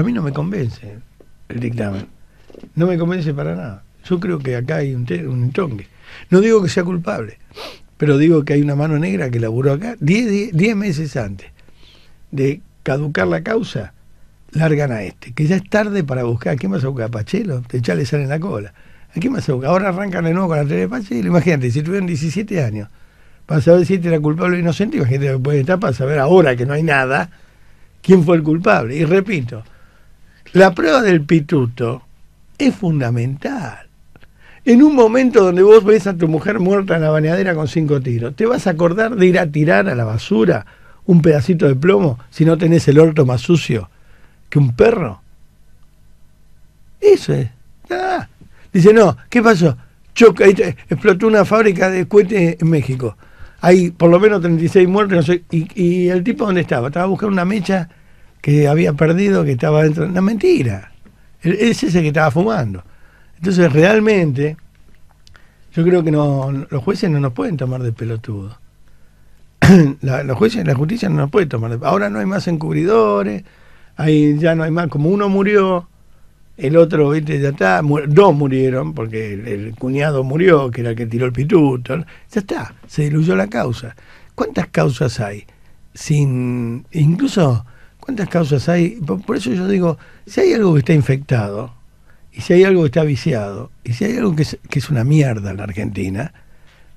A mí no me convence el dictamen. No me convence para nada. Yo creo que acá hay un, un No digo que sea culpable, pero digo que hay una mano negra que laburó acá diez meses antes de caducar la causa, largan a este, que ya es tarde para buscar. ¿A quién más a Pachelo? Te en la cola. ¿A quién más a Ahora arrancan de nuevo con la tele de Pachelo. Imagínate, si tuvieron 17 años, para saber si este era culpable o inocente, imagínate que puede estar para saber ahora que no hay nada, quién fue el culpable. Y repito, la prueba del pituto es fundamental. En un momento donde vos ves a tu mujer muerta en la bañadera con cinco tiros, ¿te vas a acordar de ir a tirar a la basura un pedacito de plomo si no tenés el orto más sucio que un perro? Eso es. Dice, no, ¿qué pasó? Choca, explotó una fábrica de cohetes en México. Hay por lo menos 36 muertos, ¿Y, y el tipo dónde estaba? Estaba buscando una mecha que había perdido, que estaba dentro. Una mentira. E-, es ese que estaba fumando. Entonces, realmente, yo creo que no, los jueces no nos pueden tomar de pelotudo. la, los jueces, la justicia no nos puede tomar de Ahora no hay más encubridores, ahí ya no hay más. Como uno murió, el otro, viste, ya está. dos murieron, porque el, cuñado murió, que era el que tiró el pituto. Ya está, se diluyó la causa. ¿Cuántas causas hay? Sin. Incluso ¿Cuántas causas hay? Por, eso yo digo, si hay algo que está infectado, y si hay algo que está viciado, y si hay algo que es, una mierda en la Argentina,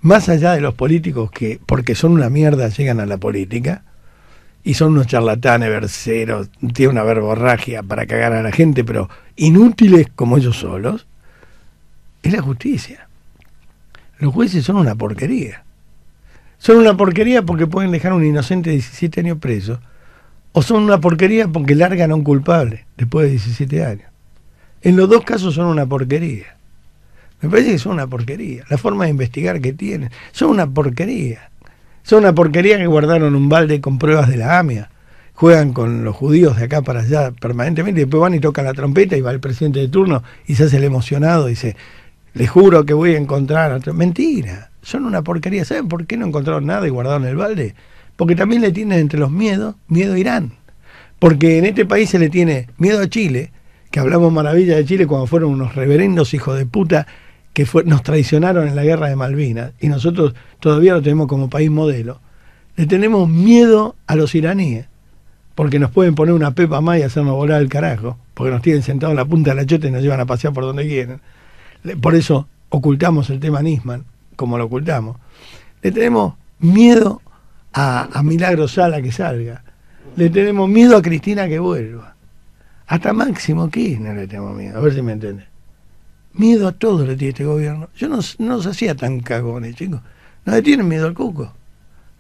más allá de los políticos que, porque son una mierda, llegan a la política, y son unos charlatanes, verseros, tienen una verborragia para cagar a la gente, pero inútiles como ellos solos, es la justicia. Los jueces son una porquería. Son una porquería porque pueden dejar a un inocente de 17 años preso o son una porquería porque largan a un culpable después de 17 años. En los dos casos son una porquería. Me parece que son una porquería. La forma de investigar que tienen, son una porquería. Son una porquería que guardaron un balde con pruebas de la AMIA. Juegan con los judíos de acá para allá permanentemente, y después van y tocan la trompeta y va el presidente de turno y se hace el emocionado y dice, le juro que voy a encontrar a Mentira, son una porquería. ¿Saben por qué no encontraron nada y guardaron el balde? porque también le tienen entre los miedos miedo a Irán. Porque en este país se le tiene miedo a Chile, que hablamos maravilla de Chile cuando fueron unos reverendos hijos de puta que nos traicionaron en la guerra de Malvinas y nosotros todavía lo tenemos como país modelo. Le tenemos miedo a los iraníes, porque nos pueden poner una pepa más y hacernos volar el carajo, porque nos tienen sentados en la punta de la chota y nos llevan a pasear por donde quieren. Por eso ocultamos el tema Nisman, como lo ocultamos. Le tenemos miedo a, Milagro Sala que salga. Le tenemos miedo a Cristina que vuelva. Hasta Máximo Kirchner le tenemos miedo, a ver si me entiende. Miedo a todo le tiene este gobierno. Yo no, no se hacía tan cagones, chicos. No le tienen miedo al cuco.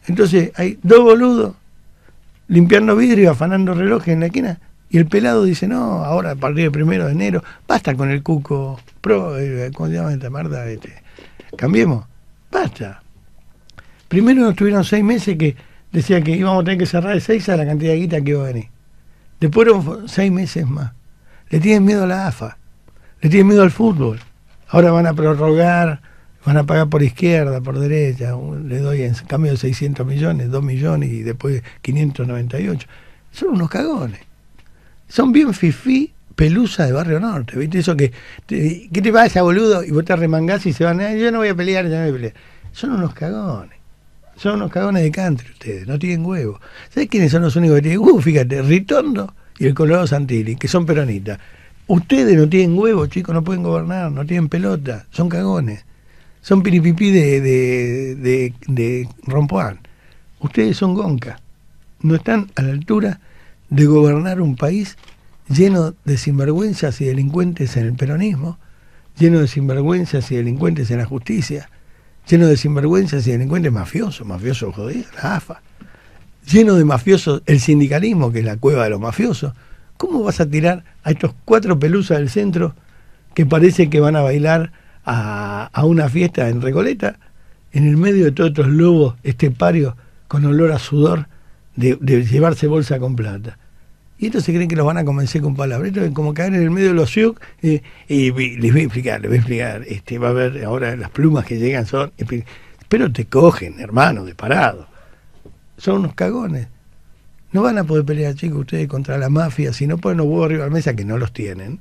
Entonces hay dos boludos limpiando vidrio, afanando relojes en la esquina, y el pelado dice, no, ahora a partir del primero de enero, basta con el cuco, eh, ¿cómo se llama esta este? cambiemos, basta, Primero nos tuvieron seis meses que decía que íbamos a tener que cerrar de seis a la cantidad de guita que iba a venir. Después fueron seis meses más. Le tienen miedo a la AFA, le tienen miedo al fútbol. Ahora van a prorrogar, van a pagar por izquierda, por derecha, le doy en cambio de 600 millones, 2 millones y después 598. Son unos cagones. Son bien fifí, pelusa de Barrio Norte, ¿viste? Eso que, ¿qué te pasa, boludo? Y vos te remangás y se van, eh, yo no voy a pelear, yo no voy a pelear. Son unos cagones. Son unos cagones de country ustedes, no tienen huevo. ¿Sabes quiénes son los únicos que tienen huevo? Uh, fíjate, Ritondo y el Colorado Santilli, que son peronistas. Ustedes no tienen huevo, chicos, no pueden gobernar, no tienen pelota, son cagones. Son piripipí de, de, Rompoán. Ustedes son goncas. No están a la altura de gobernar un país lleno de sinvergüenzas y delincuentes en el peronismo, lleno de sinvergüenzas y delincuentes en la justicia, lleno de sinvergüenzas y delincuentes mafiosos, mafiosos jodidos, la AFA, lleno de mafiosos, el sindicalismo, que es la cueva de los mafiosos. ¿Cómo vas a tirar a estos cuatro pelusas del centro que parece que van a bailar a, una fiesta en Recoleta, en el medio de todos estos lobos esteparios con olor a sudor de, de llevarse bolsa con plata? Y entonces se creen que los van a convencer con palabras. como caer en el medio de los SIUC. Eh, y les voy a explicar, les voy a explicar. Este, va a haber ahora las plumas que llegan son. Eh, pero te cogen, hermano, de parado. Son unos cagones. No van a poder pelear, chicos, ustedes contra la mafia. Si no ponen los huevos arriba de la mesa, que no los tienen.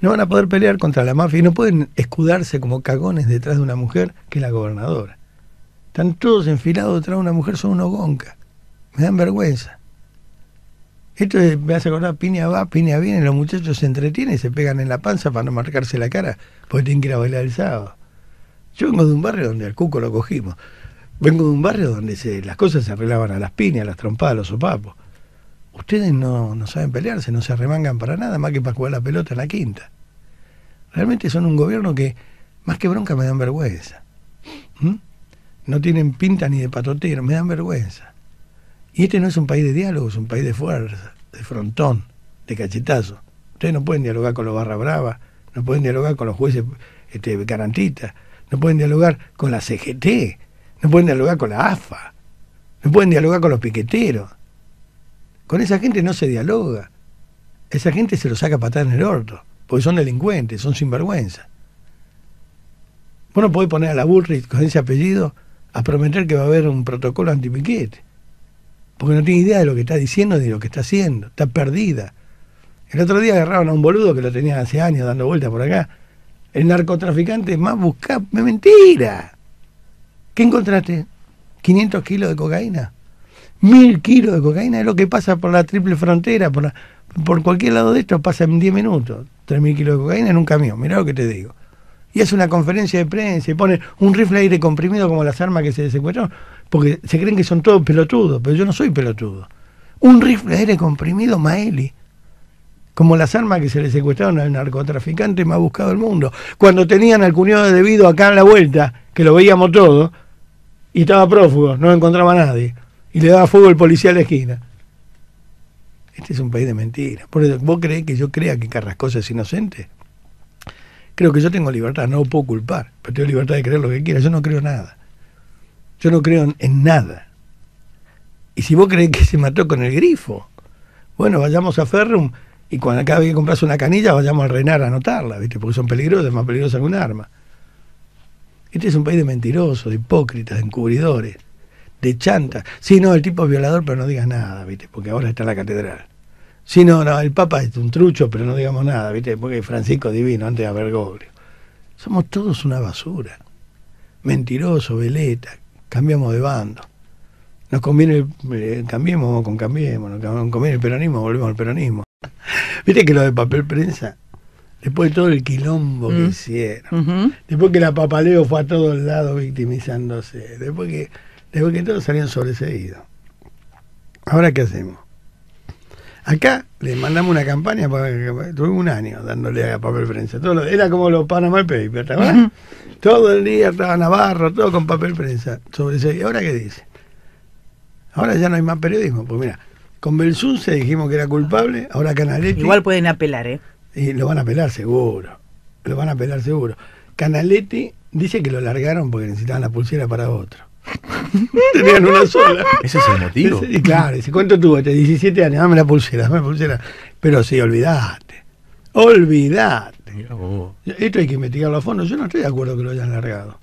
No van a poder pelear contra la mafia y no pueden escudarse como cagones detrás de una mujer que es la gobernadora. Están todos enfilados detrás de una mujer, son unos goncas. Me dan vergüenza. Esto me hace acordar, piña va, piña viene, los muchachos se entretienen, se pegan en la panza para no marcarse la cara, porque tienen que ir a bailar el sábado. Yo vengo de un barrio donde al cuco lo cogimos. Vengo de un barrio donde se, las cosas se arreglaban a las piñas, a las trompadas, a los sopapos. Ustedes no, saben pelearse, no se arremangan para nada, más que para jugar la pelota en la quinta. Realmente son un gobierno que, más que bronca, me dan vergüenza. ¿Mm? No tienen pinta ni de patotero, me dan vergüenza. Y este no es un país de diálogo, es un país de fuerza, de frontón, de cachetazo. Ustedes no pueden dialogar con los barra brava, no pueden dialogar con los jueces este, garantistas, no pueden dialogar con la CGT, no pueden dialogar con la AFA, no pueden dialogar con los piqueteros. Con esa gente no se dialoga. Esa gente se lo saca patada en el orto, porque son delincuentes, son sinvergüenza. Vos no podés poner a la Bullrich con ese apellido a prometer que va a haber un protocolo antipiquete porque no tiene idea de lo que está diciendo ni de lo que está haciendo, está perdida. El otro día agarraron a un boludo que lo tenía hace años dando vueltas por acá. El narcotraficante más buscado, me mentira. ¿Qué encontraste? ¿500 kilos de cocaína? ¿Mil kilos de cocaína? Es lo que pasa por la triple frontera, por, por cualquier lado de esto pasa en 10 minutos. 3.000 kilos de cocaína en un camión, mirá lo que te digo y hace una conferencia de prensa y pone un rifle aire comprimido como las armas que se secuestraron porque se creen que son todos pelotudos, pero yo no soy pelotudo. Un rifle de aire comprimido Maeli, como las armas que se le secuestraron al narcotraficante más buscado el mundo. Cuando tenían al cuñado de Debido acá en la vuelta, que lo veíamos todo, y estaba prófugo, no encontraba a nadie, y le daba fuego el policía a la esquina. Este es un país de mentiras. Por eso, ¿Vos crees que yo crea que Carrascosa es inocente? Creo que yo tengo libertad, no puedo culpar, pero tengo libertad de creer lo que quiera, yo no creo nada. Yo no creo en, nada. Y si vos crees que se mató con el grifo, bueno, vayamos a Ferrum y cuando acabe que compras una canilla, vayamos al Renar a anotarla, ¿viste? Porque son peligrosas, más peligrosas que un arma. Este es un país de mentirosos, de hipócritas, de encubridores, de chantas. Sí, no, el tipo es violador, pero no digas nada, ¿viste? Porque ahora está en la catedral. Si no, no, el Papa es un trucho, pero no digamos nada, ¿viste? Porque Francisco divino, antes de Bergoglio. Somos todos una basura. Mentiroso, veleta, cambiamos de bando. Nos conviene, eh, cambiemos, con cambiemos, nos conviene el peronismo, volvemos al peronismo. Viste que lo de papel prensa, después de todo el quilombo que mm. hicieron, después que la papaleo fue a todos lados victimizándose, después que, después que todos salían sobreseídos. Ahora, ¿qué hacemos? Acá le mandamos una campaña, tuvimos un año dándole a papel prensa. Todo era como los Panama Papers, ¿verdad? Todo el día estaba Navarro, todo con papel prensa. Sobre ¿Y ahora qué dice? Ahora ya no hay más periodismo. Pues mira, con Belsunce dijimos que era culpable, ahora Canaletti. Igual pueden apelar, ¿eh? Y lo van a apelar seguro. Lo van a apelar seguro. Canaletti dice que lo largaron porque necesitaban la pulsera para otro. Tenían una sola. Ese es el motivo. Y claro, dice, ¿cuánto tuvo? 17 años, dame la pulsera, dame la pulsera. Pero sí, olvidate. Olvidate. Esto hay que investigarlo a fondo. Yo no estoy de acuerdo que lo hayan largado.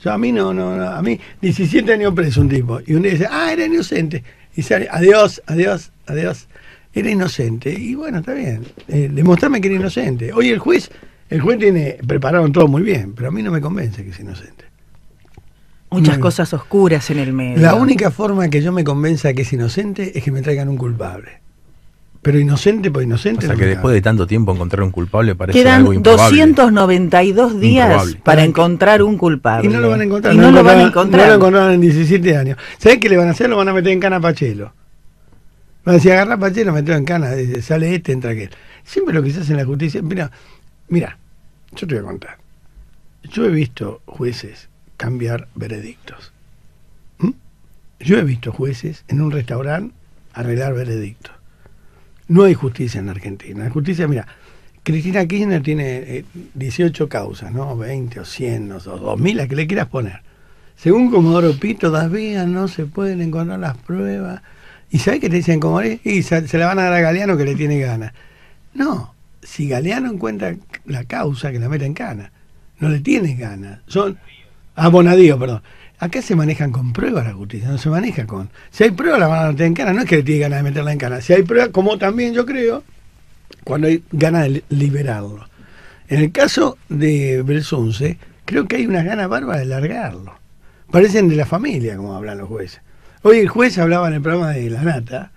Yo, a mí no, no, no. A mí, 17 años preso un tipo. Y un día dice, ah, era inocente. Y sale, adiós, adiós, adiós. Era inocente. Y bueno, está bien. demostrarme eh, demostrame que era inocente. Hoy el juez, el juez tiene, prepararon todo muy bien, pero a mí no me convence que es inocente. Muchas mm. cosas oscuras en el medio. La única forma que yo me convenza que es inocente es que me traigan un culpable. Pero inocente por inocente. O sea, que después de tanto tiempo encontrar un culpable parece Quedan algo improbable. 292 días para encontrar un culpable. Y no lo van a encontrar. Y no, lo van a encontrar. No lo encontraron en 17 años. ¿Sabés qué le van a hacer? Lo van a meter en cana a Pachelo. Van a decir, agarra Pachelo, metelo en cana. Dice, sale este, entra aquel. Siempre lo que se hace en la justicia. Mira, mira, yo te voy a contar. Yo he visto jueces cambiar veredictos. ¿Mm? Yo he visto jueces en un restaurante arreglar veredictos. No hay justicia en Argentina. La justicia, mira, Cristina Kirchner tiene 18 eh, causas, ¿no? 20 o 100 o 2000, las que le quieras poner. Según Comodoro pito todavía no se pueden encontrar las pruebas. ¿Y sabes qué te dicen Comodoro? Y se la van a dar a Galeano que le tiene ganas. No, si Galeano encuentra la causa, que la meta en cana. No le tiene ganas. Son Ah, Bonadío, perdón. Acá se manejan con pruebas la justicia, no se maneja con. Si hay pruebas, la van a meter en cara. No es que le tiene ganas de meterla en cara. Si hay pruebas, como también yo creo, cuando hay ganas de liberarlo. En el caso de Belsunce, creo que hay unas ganas bárbaras de largarlo. Parecen de la familia, como hablan los jueces. Hoy el juez hablaba en el programa de La Nata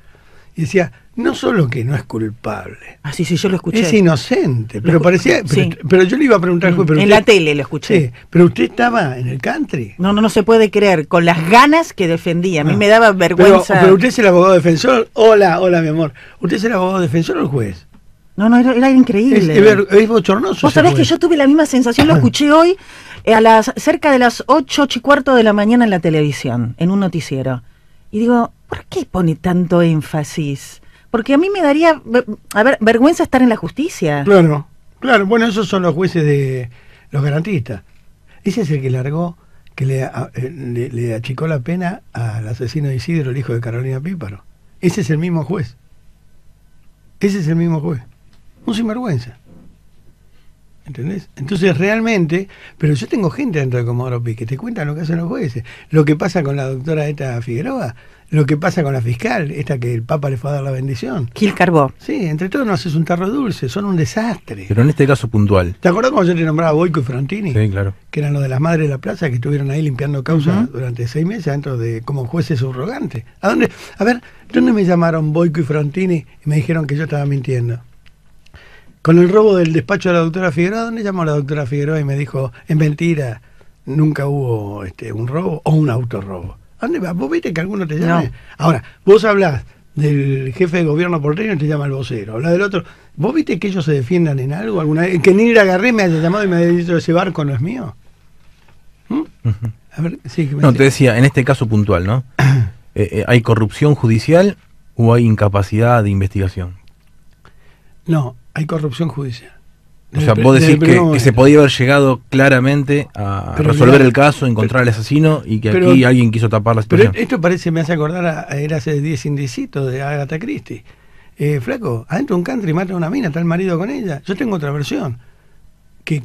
y decía: no solo que no es culpable. Ah, sí, sí, yo lo escuché. Es inocente, pero parecía... Pero, yo le iba a preguntar... juez en la tele lo escuché. Sí, pero usted estaba en el country. No, no, no se puede creer, con las ganas que defendía. A mí ah. me daba vergüenza... Pero, usted es el abogado defensor. Hola, hola, mi amor. ¿Usted es el abogado defensor o el juez? No, no, era, era increíble. Es, bochornoso. Vos sabés que yo tuve la misma sensación, lo ah. escuché hoy eh, a las cerca de las 8, 8 y cuarto de la mañana en la televisión, en un noticiero. Y digo, ¿por qué pone tanto énfasis? Porque a mí me daría, a ver, vergüenza estar en la justicia. Claro, claro. Bueno, esos son los jueces de los garantistas. Ese es el que largó, que eh, le, le, achicó la pena al asesino de Isidro, el hijo de Carolina Píparo. Ese es el mismo juez. Ese es el mismo juez. Un sinvergüenza. Entonces realmente, pero yo tengo gente dentro de Comodoro Pi que te cuentan lo que hacen los jueces, lo que pasa con la doctora esta Figueroa, lo que pasa con la fiscal, esta que el Papa le fue a dar la bendición. Gil Carbó. Sí, entre todos no haces un tarro dulce, son un desastre. Pero en este caso puntual. ¿Te acordás cuando yo te nombraba Boico y Frontini? Sí, claro. Que eran los de las madres de la plaza que estuvieron ahí limpiando causas durante seis meses dentro de como jueces subrogantes. ¿A dónde? A ver, ¿dónde me llamaron Boico y Frontini y me dijeron que yo estaba mintiendo? Con el robo del despacho de la doctora Figueroa, ¿dónde llamó la doctora Figueroa y me dijo, en mentira, nunca hubo este, un robo o un autorrobo? ¿Dónde ¿Vos viste que alguno te llame? Ahora, vos hablas del jefe de gobierno porteño y te llama el vocero. Habla del otro. ¿Vos viste que ellos se defiendan en algo? alguna vez? Que Nira Garré me haya llamado y me haya dicho ese barco no es mío. ¿Mm? A ver, sí, no, te decía, en este caso puntual, ¿no? Eh, eh, ¿Hay corrupción judicial o hay incapacidad de investigación? No, hay corrupción judicial. o sea, vos decís que, se podía haber llegado claramente a resolver el caso, encontrar al asesino y que aquí alguien quiso tapar la situación. Pero esto parece, me hace acordar a, él hace 10 indicitos de Agatha Christie. Eh, flaco, adentro un country mata a una mina, está el marido con ella. Yo tengo otra versión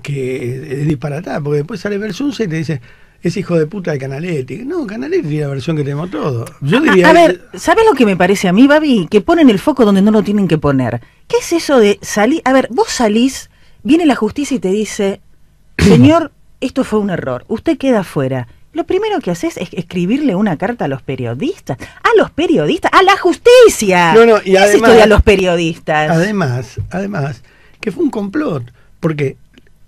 que, es disparatada, porque después sale 11 y te dice, es hijo de puta de Canaletti. No, Canaletti es la versión que tenemos todos. Yo ah, diría... a, ver, ¿sabes lo que me parece a mí, Babi? Que ponen el foco donde no lo tienen que poner. ¿Qué es eso de salir? A ver, vos salís, viene la justicia y te dice, señor, esto fue un error, usted queda fuera. Lo primero que haces es escribirle una carta a los periodistas. A los periodistas, a la justicia. No, no, y es esto de a los periodistas. Además, además, que fue un complot. Porque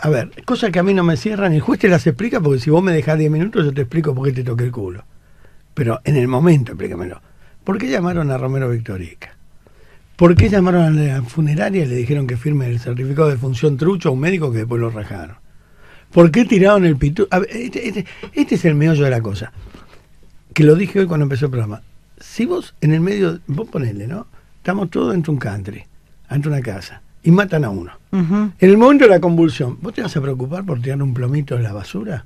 a ver, cosas que a mí no me cierran, el juez te las explica porque si vos me dejás 10 minutos yo te explico por qué te toqué el culo. Pero en el momento, explícamelo. ¿Por qué llamaron a Romero Victorica? ¿Por qué llamaron a la funeraria y le dijeron que firme el certificado de función trucho a un médico que después lo rajaron? ¿Por qué tiraron el pitu... Este, este, este, es el meollo de la cosa. Que lo dije hoy cuando empezó el programa. Si vos en el medio, vos ponele, ¿no? Estamos todos dentro de un country, ante una casa, y matan a uno en el momento de la convulsión, ¿vos te vas a preocupar por tirar un plomito en la basura?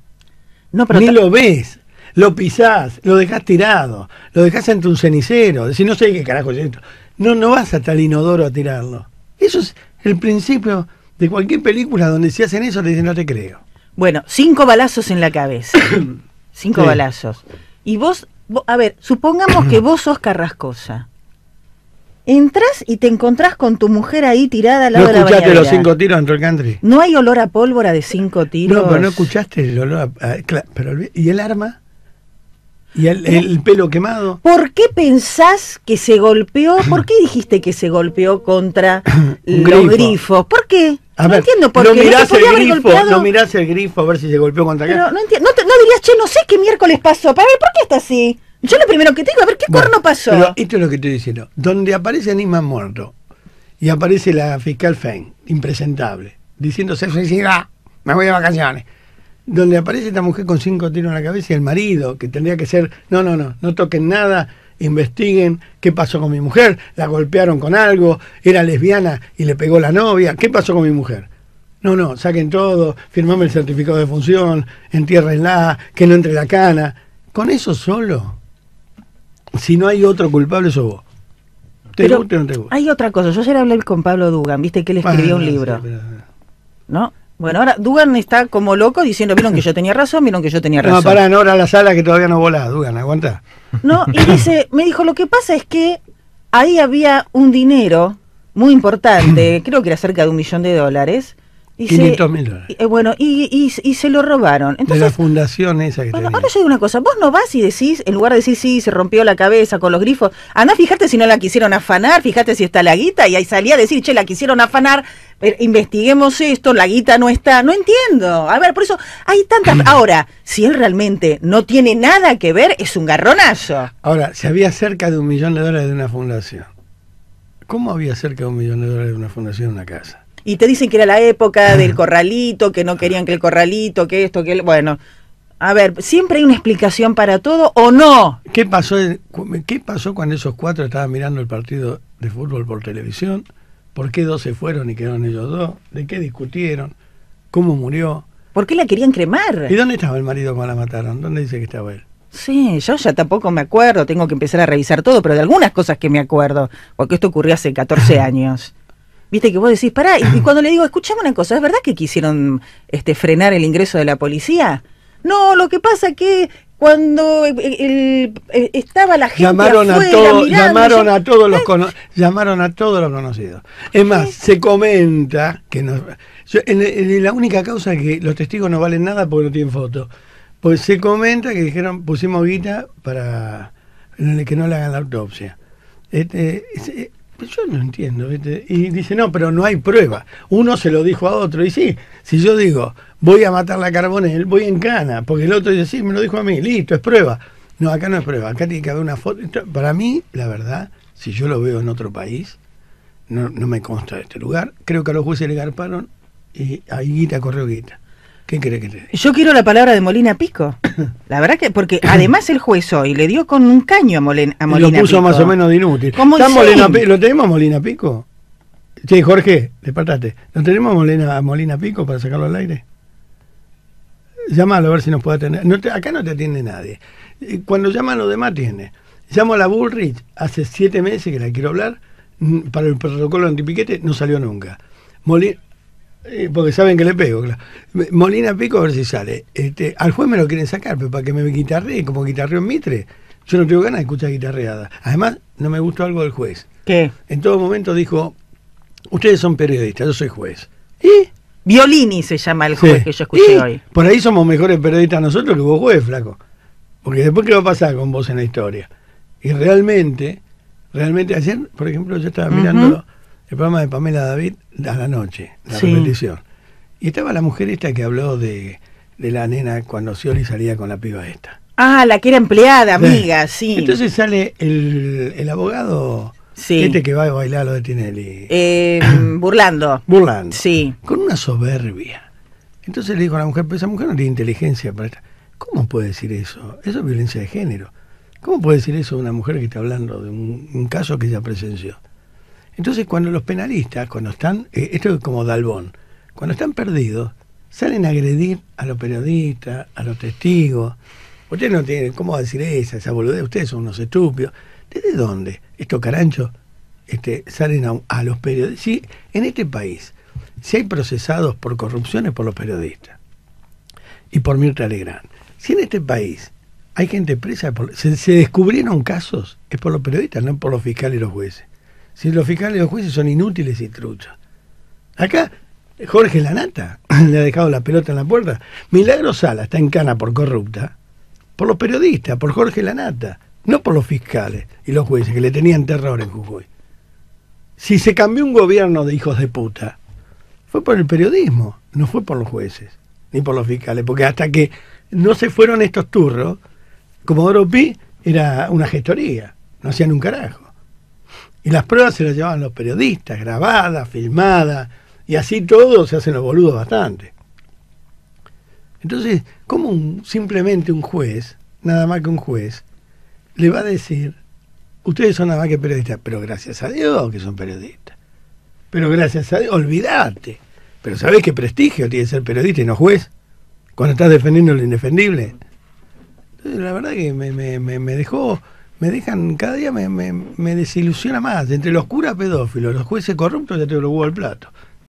No, pero Ni lo ves, lo pisás, lo dejás tirado, lo dejás entre un cenicero, decís, no sé qué carajo es esto. No, no vas hasta el inodoro a tirarlo. Eso es el principio de cualquier película donde si hacen eso, te dicen, no te creo. Bueno, cinco balazos en la cabeza. cinco balazos. Y vos, vos, a ver, supongamos que vos sos Carrascosa entras y te encontrás con tu mujer ahí tirada al lado de la escuchaste los cinco tiros dentro del Country? No hay olor a pólvora de cinco tiros. No, pero no escuchaste el olor a, pero, ¿Y el arma? ¿Y el, el, pelo quemado? ¿Por qué pensás que se golpeó? ¿Por qué dijiste que se golpeó contra los grifos? ¿Por qué? no entiendo por qué. Mirás ¿No, el grifo, no mirás el grifo a ver si se golpeó contra acá. no, No, no dirías, che, no sé qué miércoles pasó. para ver ¿por qué está así? Yo lo primero que tengo, a ver qué porno pasó. Pero esto es lo que estoy diciendo. Donde aparece Nisman muerto y aparece la fiscal Feng, impresentable, diciendo se suicida, me voy de vacaciones. Donde aparece esta mujer con cinco tiros en la cabeza y el marido, que tendría que ser, no, no, no, no toquen nada, investiguen qué pasó con mi mujer, la golpearon con algo, era lesbiana y le pegó la novia, qué pasó con mi mujer. No, no, saquen todo, firmame el certificado de función, Entierrenla, que no entre la cana. Con eso solo si no hay otro culpable, sos vos. ¿Te pero gusta o no te gusta? Hay otra cosa. Yo ayer hablé con Pablo Dugan, viste que él escribió un libro. Eh. ¿No? Bueno, ahora Dugan está como loco diciendo, vieron que yo tenía razón, vieron que yo tenía razón. No, pará, no, ahora la sala que todavía no volás, Dugan, aguanta. No, y dice, me dijo, lo que pasa es que ahí había un dinero muy importante, creo que era cerca de un millón de dólares, 500 mil dólares. Eh, bueno, y, se lo robaron. de la fundación esa que Bueno, ahora yo digo una cosa. Vos no vas y decís, en lugar de decir, sí, se rompió la cabeza con los grifos, andá, fíjate si no la quisieron afanar, fíjate si está la guita, y ahí salía a decir, che, la quisieron afanar, investiguemos esto, la guita no está. No entiendo. A ver, por eso hay tantas. Ahora, si él realmente no tiene nada que ver, es un garronazo. Ahora, si había cerca de un millón de dólares de una fundación. ¿Cómo había cerca de un millón de dólares de una fundación en una casa? Y te dicen que era la época del corralito, que no querían que el corralito, que esto, que... El, bueno, a ver, ¿siempre hay una explicación para todo o no? ¿Qué pasó, ¿Qué pasó cuando esos cuatro estaban mirando el partido de fútbol por televisión? ¿Por qué dos se fueron y quedaron ellos dos? ¿De qué discutieron? ¿Cómo murió? ¿Por qué la querían cremar? ¿Y dónde estaba el marido cuando la mataron? ¿Dónde dice que estaba él? Sí, yo ya tampoco me acuerdo, tengo que empezar a revisar todo, pero de algunas cosas que me acuerdo, porque esto ocurrió hace 14 años. Viste que vos decís, pará, y, cuando le digo, escuchame una cosa, ¿es verdad que quisieron este, frenar el ingreso de la policía? No, lo que pasa es que cuando eh, eh, estaba la gente llamaron a llamaron a todos los llamaron a todos los conocidos es más se comenta que no la única causa es que los testigos no valen nada porque no tienen foto pues se comenta que dijeron pusimos guita para que no le hagan la autopsia este, eh, yo no entiendo. Y dice, no, pero no hay prueba. Uno se lo dijo a otro. Y sí, si yo digo, voy a matar la él, voy en cana, porque el otro dice, sí, me lo dijo a mí, listo, es prueba. No, acá no es prueba, acá tiene que haber una foto. Para mí, la verdad, si yo lo veo en otro país, no, no me consta de este lugar, creo que a los jueces le garparon y ahí guita corrió guita. ¿Qué cree que Yo quiero la palabra de Molina Pico. La verdad que, porque además el juez hoy le dio con un caño a, a Molina Pico. Lo puso más o menos de inútil. ¿Está ¿Lo tenemos a Molina Pico? Sí, Jorge, despártate. ¿Lo tenemos a Molina, Pico para sacarlo al aire? Llámalo a ver si nos puede atender. acá no te atiende nadie. Eh, cuando llama los demás, tiene. Llamo a la Bullrich, hace siete meses que la quiero hablar, mm, para el protocolo antipiquete, no salió nunca. Molina, eh, porque saben que le pego. Claro. Molina Pico, a ver si sale. Este, al juez me lo quieren sacar, pero para que me guitarree, como guitarreo en Mitre, yo no tengo ganas de escuchar guitarreada. Además, no me gustó algo del juez. ¿Qué? En todo momento dijo, ustedes son periodistas, yo soy juez. ¿Y? Violini se llama el juez que yo escuché hoy. Por ahí somos mejores periodistas nosotros que vos juez, flaco. Porque después, ¿qué va a pasar con vos en la historia? Y realmente, realmente, ayer, por ejemplo, yo estaba mirándolo el programa de Pamela David a la noche, la sí. repetición. Y estaba la mujer esta que habló de, la nena cuando Scioli salía con la piba esta. Ah, la que era empleada, amiga, sí. Entonces sale el, abogado sí. este que va a bailar lo de Tinelli. Eh, burlando. Burlando. Sí. Con una soberbia. Entonces le dijo a la mujer, pero esa mujer no tiene inteligencia para ¿Cómo puede decir eso? Eso es violencia de género. ¿Cómo puede decir eso una mujer que está hablando de un caso que ella presenció? Entonces, cuando los penalistas, cuando están, eh, esto es como Dalbón, cuando están perdidos, salen a agredir a los periodistas, a los testigos. Ustedes no tienen, ¿cómo decir esa, esa boludez? Ustedes son unos estúpidos. ¿Desde dónde estos caranchos este, salen a, los periodistas? Sí, en este país, si hay procesados por es por los periodistas y por Mirta Legrand, si en este país hay gente presa, se descubrieron casos, es por los periodistas, no por los fiscales y los jueces. Si los fiscales y los jueces son inútiles y truchos. Acá, Jorge Lanata le ha dejado la pelota en la puerta. Milagro Sala está en cana por corrupta, por los periodistas, por Jorge Lanata, no por los fiscales y los jueces que le tenían terror en Jujuy. Si se cambió un gobierno de hijos de puta, fue por el periodismo, no fue por los jueces, ni por los fiscales, porque hasta que no se fueron estos turros, Comodoro Pi era una gestoría, no hacían un carajo. Y las pruebas se las llevaban los periodistas, grabadas, filmadas, y así todo se hacen los boludos bastante. Entonces, ¿cómo simplemente un juez, nada más que un juez, le va a decir, ustedes son nada más que periodistas, pero gracias a Dios que son periodistas. Pero gracias a Dios, olvídate. Pero ¿sabés qué prestigio tiene ser periodista y no juez? Cuando estás defendiendo lo indefendible. Entonces, la verdad que me, me, me dejó me dejan, cada día me, me, desilusiona más. Entre los curas pedófilos, los jueces corruptos, ya te lo hubo al plato.